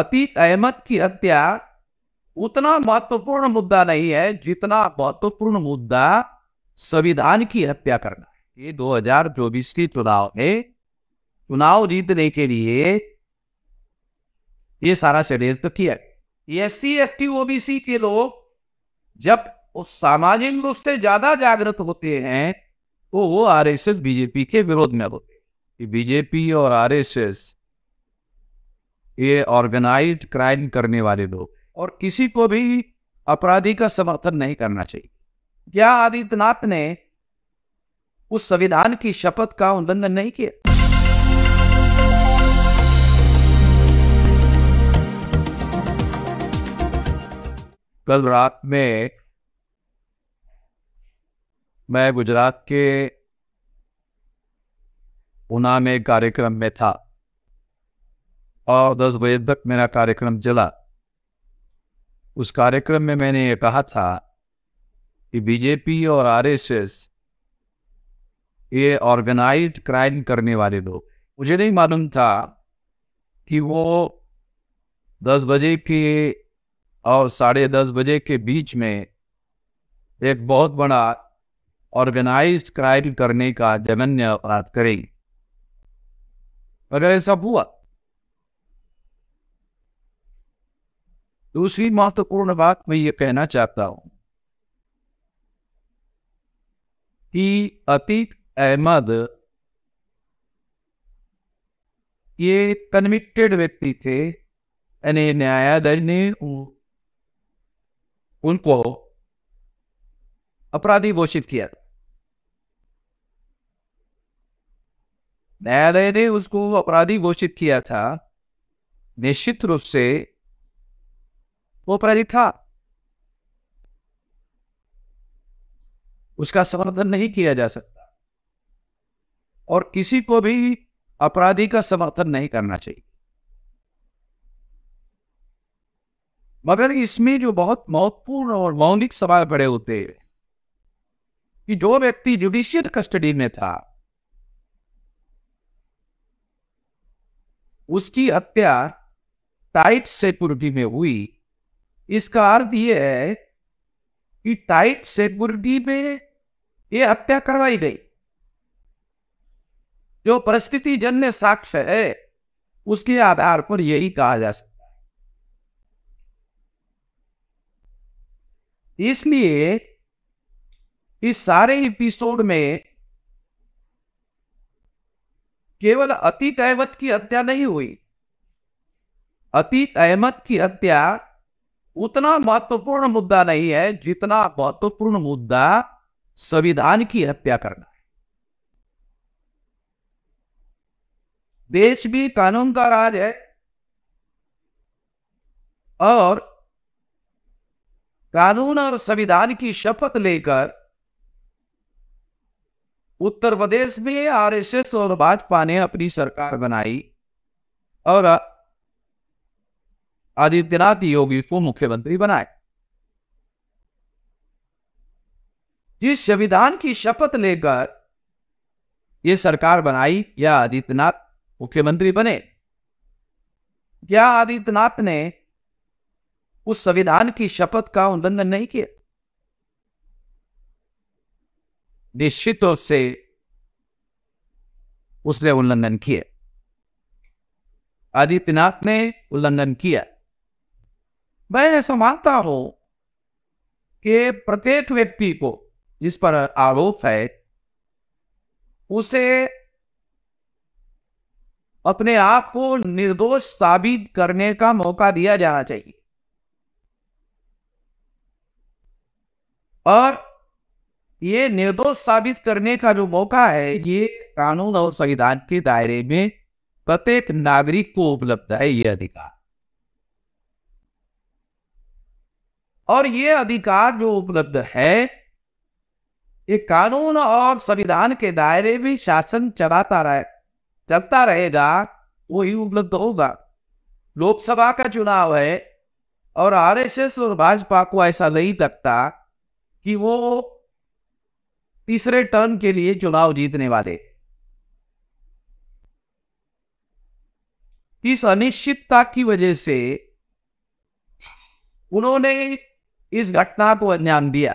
अतीत अहमद की हत्या उतना महत्वपूर्ण मुद्दा नहीं है जितना महत्वपूर्ण मुद्दा संविधान की हत्या करना है ये 2024 के चुनाव में चुनाव जीतने के लिए ये सारा षड्यंत्र तो किया S C S T OBC के लोग जब सामाजिक रूप से ज्यादा जागृत होते हैं तो वो आरएसएस बीजेपी के विरोध में होते हैं बीजेपी और आरएसएस ये ऑर्गेनाइज क्राइम करने वाले लोग और किसी को भी अपराधी का समर्थन नहीं करना चाहिए क्या आदित्यनाथ ने उस संविधान की शपथ का उल्लंघन नहीं किया कल रात में मैं गुजरात के उना में कार्यक्रम में था और दस बजे तक मेरा कार्यक्रम चला उस कार्यक्रम में मैंने ये कहा था कि बीजेपी और आरएसएस ये ऑर्गेनाइज क्राइम करने वाले लोग मुझे नहीं मालूम था कि वो दस बजे के और साढ़े दस बजे के बीच में एक बहुत बड़ा ऑर्गेनाइज क्राइम करने का जघन्य अपराध करें अगर ऐसा हुआ दूसरी महत्वपूर्ण बात मैं ये कहना चाहता हूं कि अतीत अहमद ये कन्विक्टेड व्यक्ति थे यानी न्यायालय ने उनको अपराधी घोषित किया न्यायालय ने उसको अपराधी घोषित किया था निश्चित रूप से वो अपराधी था उसका समर्थन नहीं किया जा सकता और किसी को भी अपराधी का समर्थन नहीं करना चाहिए मगर इसमें जो बहुत महत्वपूर्ण और मौलिक सवाल पड़े होते हैं कि जो व्यक्ति जुडिशियल कस्टडी में था उसकी हत्या टाइट सिक्योरिटी में हुई इसका अर्थ ये है कि टाइट सिक्योरिटी में ये हत्या करवाई गई जो परिस्थिति जन्य साक्ष्य है उसके आधार पर यही कहा जा सकता है इसलिए इस सारे एपिसोड में केवल अतीत अहमद की हत्या नहीं हुई अतीत अहमद की हत्या उतना महत्वपूर्ण मुद्दा नहीं है जितना महत्वपूर्ण मुद्दा संविधान की हत्या करना है देश भी कानून का राज है और कानून और संविधान की शपथ लेकर उत्तर प्रदेश में आरएसएस और भाजपा ने अपनी सरकार बनाई और आदित्यनाथ योगी को मुख्यमंत्री बनाए जिस संविधान की शपथ लेकर ये सरकार बनाई या आदित्यनाथ मुख्यमंत्री बने क्या आदित्यनाथ ने उस संविधान की शपथ का उल्लंघन नहीं किया निश्चित रूप से उसने उल्लंघन किया आदित्यनाथ ने उल्लंघन किया मैं ऐसा मानता हूं कि प्रत्येक व्यक्ति को जिस पर आरोप है उसे अपने आप को निर्दोष साबित करने का मौका दिया जाना चाहिए और ये निर्दोष साबित करने का जो मौका है ये कानून और संविधान के दायरे में प्रत्येक नागरिक को उपलब्ध है ये अधिकार और ये अधिकार जो उपलब्ध है ये कानून और संविधान के दायरे में शासन चलाता रहे चलता रहेगा वही उपलब्ध होगा लोकसभा का चुनाव है और आरएसएस और भाजपा को ऐसा नहीं लगता कि वो तीसरे टर्म के लिए चुनाव जीतने वाले इस अनिश्चितता की वजह से उन्होंने इस घटना को अंजाम दिया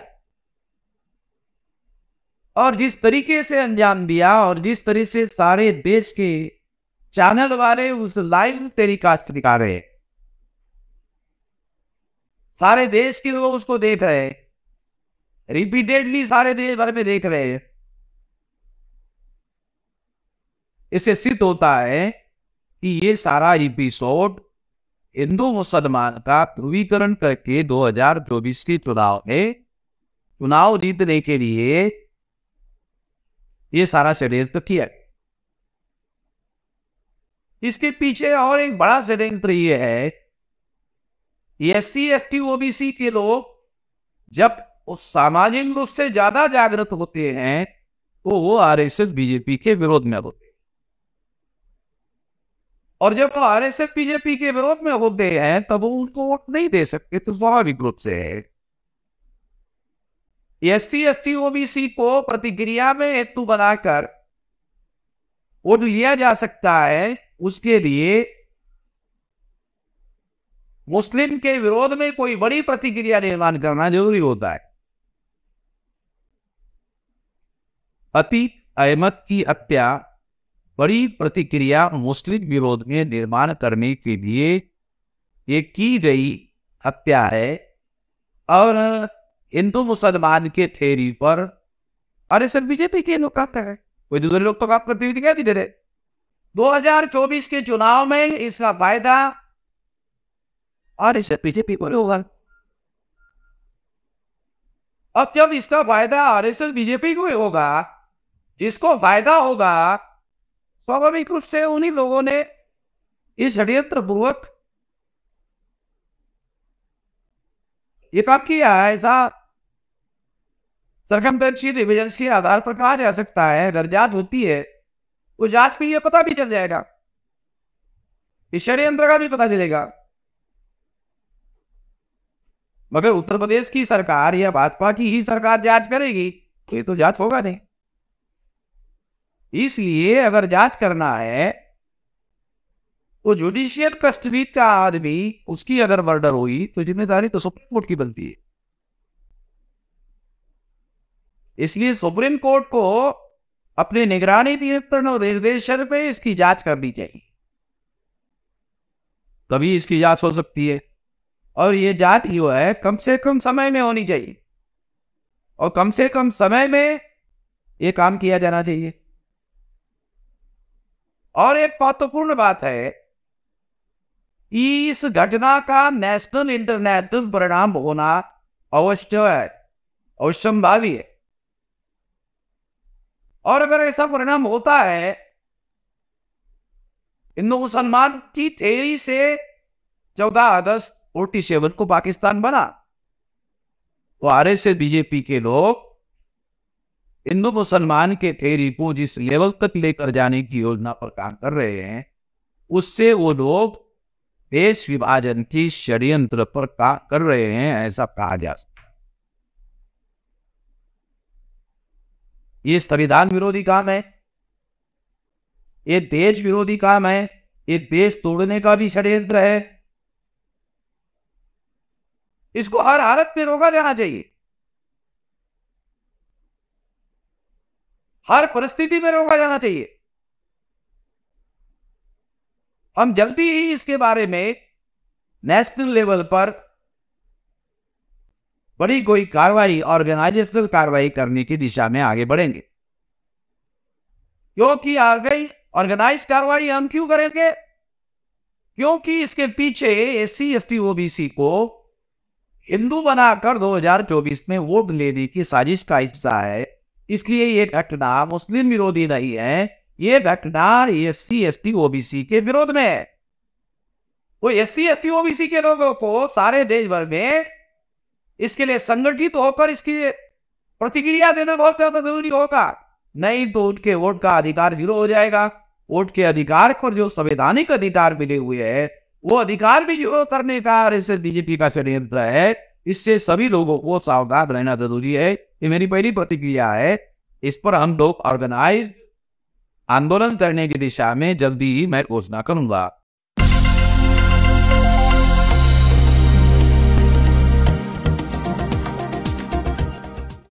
और जिस तरीके से अंजाम दिया और जिस तरह से सारे देश के चैनल वाले उस लाइव टेलीकास्ट दिखा रहे सारे देश के लोग उसको देख रहे हैं रिपीटेडली सारे देश भर में देख रहे हैं इससे सिद्ध होता है कि ये सारा एपिसोड हिंदू मुसलमान का ध्रुवीकरण करके 2024 के चुनाव में चुनाव जीतने के लिए ये सारा षड्यंत्र किया इसके पीछे और एक बड़ा षड्यंत्र ये है S C S T OBC के लोग जब सामाजिक रूप से ज्यादा जागृत होते हैं तो वो आरएसएस बीजेपी के विरोध में होते हैं और जब वो आर एस एफ बीजेपी के विरोध में होते हैं तब वो उनको वोट नहीं दे सकते तो स्वाभाविक रूप से है S C S T OBC को प्रतिक्रिया में हेतु बनाकर वोट लिया जा सकता है उसके लिए मुस्लिम के विरोध में कोई बड़ी प्रतिक्रिया निर्माण करना जरूरी होता है अतीत अहमद की हत्या बड़ी प्रतिक्रिया मुस्लिम विरोध में निर्माण करने के लिए ये की गई हत्या है और हिंदू मुसलमान के थेरी पर अरे सर बीजेपी के लोग कहते हैं कोई दूसरे लोग तो काम करते हुए क्या दे रहे 2024 के चुनाव में इसका फायदा और इसे बीजेपी को होगा अब जब इसका फायदा आरएसएस बीजेपी को होगा जिसको फायदा होगा स्वाभाविक रूप से उन्हीं लोगों ने इस षड्यंत्र पूर्वक ये काम किया ऐसा सरकमटेंशियल रिविजन के आधार पर कहा जा सकता है अगर जांच होती है वो तो जांच में यह पता भी चल जाएगा इस षड्यंत्र का भी पता चलेगा मगर उत्तर प्रदेश की सरकार या भाजपा की ही सरकार जांच करेगी तो ये तो जांच होगा नहीं इसलिए अगर जांच करना है तो जुडिशियल कस्टडी का आदमी उसकी अगर मर्डर हुई तो जिम्मेदारी तो सुप्रीम कोर्ट की बनती है इसलिए सुप्रीम कोर्ट को अपने निगरानी नियंत्रण और निर्देशन पे इसकी जांच करनी चाहिए तभी इसकी जांच हो सकती है और ये जांच जो है कम से कम समय में होनी चाहिए और कम से कम समय में ये काम किया जाना चाहिए और एक महत्वपूर्ण बात है इस घटना का नेशनल इंटरनेशनल परिणाम होना अवश्य है अवश्यंभावी है और अगर ऐसा परिणाम होता है हिंदू मुसलमान की थेरी से चौदह अगस्त फोर्टी सेवन को पाकिस्तान बना तो आर एस बीजेपी के लोग हिंदू मुसलमान के थेरी को जिस लेवल तक लेकर जाने की योजना पर काम कर रहे हैं उससे वो लोग देश विभाजन की षड्यंत्र पर काम कर रहे हैं ऐसा कहा जा सकता ये संविधान विरोधी काम है ये देश विरोधी काम है ये देश तोड़ने का भी षड्यंत्र है इसको हर हालत में रोका जाना चाहिए हर परिस्थिति में रोका जाना चाहिए हम जल्दी ही इसके बारे में नेशनल लेवल पर बड़ी कोई कार्रवाई ऑर्गेनाइजेशनल कार्रवाई करने की दिशा में आगे बढ़ेंगे क्योंकि गई ऑर्गेनाइज कार्रवाई हम क्यों करेंगे क्योंकि इसके पीछे S C S T OBC को हिंदू बनाकर 2024 में वोट लेने की साजिश का हिस्सा है इसलिए ये घटना मुस्लिम विरोधी नहीं है ये घटना S C S T OBC के विरोध में है वो S C S T OBC के लोगों को सारे देश भर में इसके लिए संगठित होकर इसकी प्रतिक्रिया देना बहुत ज्यादा जरूरी होगा नहीं तो उनके वोट का अधिकार जीरो हो जाएगा वोट के अधिकार पर जो संवैधानिक अधिकार मिले हुए हैं वो अधिकार भी जीरो करने का और इसे बीजेपी का षड्यंत्र है इससे सभी लोगों को सावधान रहना जरूरी है ये मेरी पहली प्रतिक्रिया है इस पर हम लोग ऑर्गेनाइज आंदोलन करने की दिशा में जल्दी ही मैं घोषणा करूंगा